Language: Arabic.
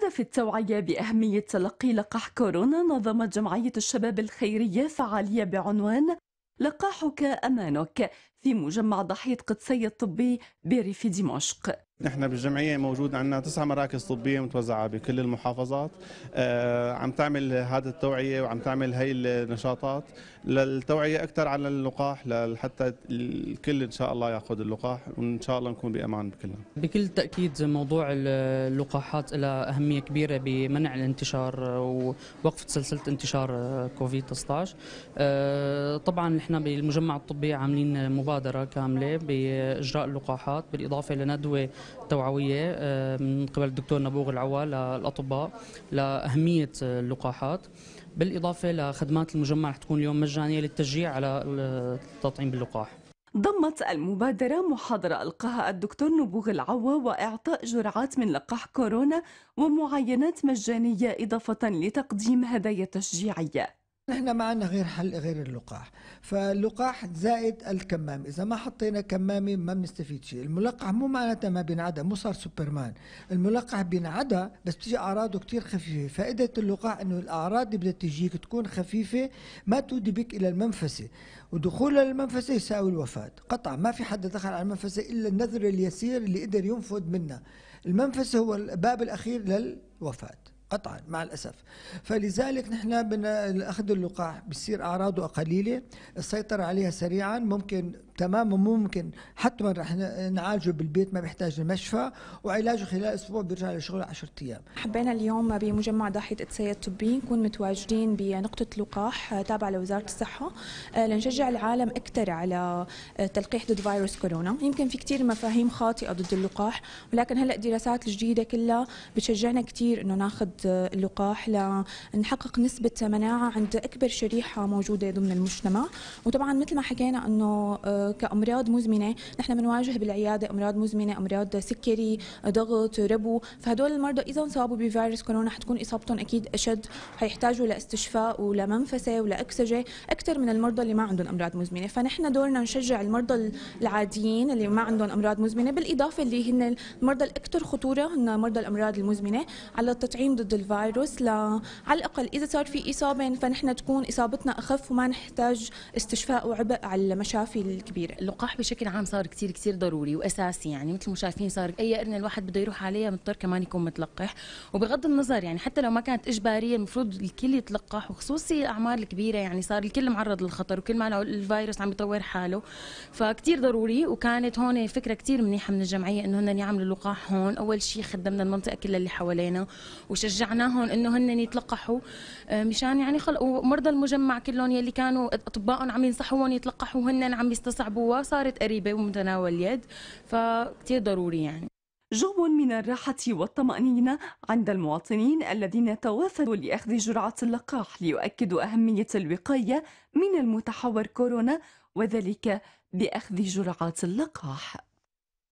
بهدف التوعية بأهمية تلقي لقاح كورونا نظمت جمعية الشباب الخيرية فعالية بعنوان لقاحك أمانك في مجمع ضحية قدسية الطبي بريف دمشق نحن بالجمعيه موجود عندنا تسع مراكز طبيه متوزعه بكل المحافظات آه، عم تعمل هذا التوعيه وعم تعمل هي النشاطات للتوعيه اكثر على اللقاح لحتى الكل ان شاء الله ياخذ اللقاح وان شاء الله نكون بامان بكلنا. بكل تاكيد موضوع اللقاحات له اهميه كبيره بمنع الانتشار ووقف سلسله انتشار كوفيد 19 آه، طبعا نحن بالمجمع الطبي عاملين مبادره مبادرة كاملة بإجراء اللقاحات بالإضافة لندوة توعوية آه، من قبل الدكتور نبوغ العوا للأطباء لأهمية اللقاحات بالإضافة لخدمات المجمع رح تكون اليوم مجانية للتشجيع على التطعيم باللقاح ضمت المبادرة محاضرة ألقاها الدكتور نبوغ العوا وإعطاء جرعات من لقاح كورونا ومعاينات مجانية إضافة لتقديم هدايا تشجيعية نحن ما عندنا غير حل غير اللقاح فاللقاح زائد الكمام اذا ما حطينا كمامه ما بنستفيد شيء الملقح مو معناتها ما بينعدى مو صار سوبرمان الملقح بينعدى بس بتيجي اعراضه كثير خفيفه فائده اللقاح انه الاعراض اللي بدها تجيك تكون خفيفه ما تودي بك الى المنفسه ودخول للمنفسه يساوي الوفاه قطعا ما في حدا دخل على المنفسه الا النذر اليسير اللي قدر ينفذ منها المنفسه هو الباب الاخير للوفاه قطعا مع الاسف فلذلك نحن بدنا اخذ اللقاح بصير اعراضه قليله السيطره عليها سريعا ممكن تمام ممكن حتما رح نعالجه بالبيت ما بيحتاج المشفى وعلاجه خلال اسبوع بيرجع لشغله 10 ايام حبينا اليوم بمجمع ضاحيه اتسيا الطبي نكون متواجدين بنقطه لقاح تابعه لوزاره الصحه آه، لنشجع العالم اكثر على آه، تلقيح ضد فيروس كورونا يمكن في كثير مفاهيم خاطئه ضد اللقاح ولكن هلا الدراسات الجديده كلها بتشجعنا كثير انه ناخذ آه، اللقاح لنحقق نسبه مناعه عند اكبر شريحه موجوده ضمن المجتمع وطبعا مثل ما حكينا انه كأمراض مزمنة نحن بنواجه بالعيادة أمراض مزمنة أمراض سكري ضغط ربو فهدول المرضى إذا انصابوا بفيروس كورونا حتكون إصابتهم أكيد أشد حيحتاجوا لاستشفاء ولمنفسة ولأكسجة أكثر من المرضى اللي ما عندهم أمراض مزمنة فنحن دورنا نشجع المرضى العاديين اللي ما عندهم أمراض مزمنة بالإضافة اللي هن المرضى الأكثر خطورة هن مرضى الأمراض المزمنة على التطعيم ضد الفيروس على الأقل إذا صار في إصابة فنحن تكون إصابتنا أخف وما نحتاج استشفاء وعبء على المشافي الكبيرة كبير اللقاح بشكل عام صار كثير كثير ضروري واساسي يعني مثل ما شايفين صار اي قرن الواحد بده يروح عليها مضطر كمان يكون متلقح وبغض النظر يعني حتى لو ما كانت اجباريه المفروض الكل يتلقح وخصوصي الاعمار الكبيره يعني صار الكل معرض للخطر وكل ما الفيروس عم يطور حاله فكثير ضروري وكانت هون فكره كثير منيحه من الجمعيه انه هن يعملوا لقاح هون اول شيء خدمنا المنطقه كلها اللي حوالينا وشجعناهم انه هن يتلقحوا آه، مشان يعني خلقوا ومرضى المجمع كلهم يلي كانوا اطبائهم عم ينصحوهم يتلقحوا وهن عم يستصعبوا معبوة صارت قريبة ومتناول اليد فكتير ضروري يعني جو من الراحة والطمأنينة عند المواطنين الذين توافدوا لأخذ جرعة اللقاح ليؤكدوا أهمية الوقاية من المتحور كورونا وذلك بأخذ جرعات اللقاح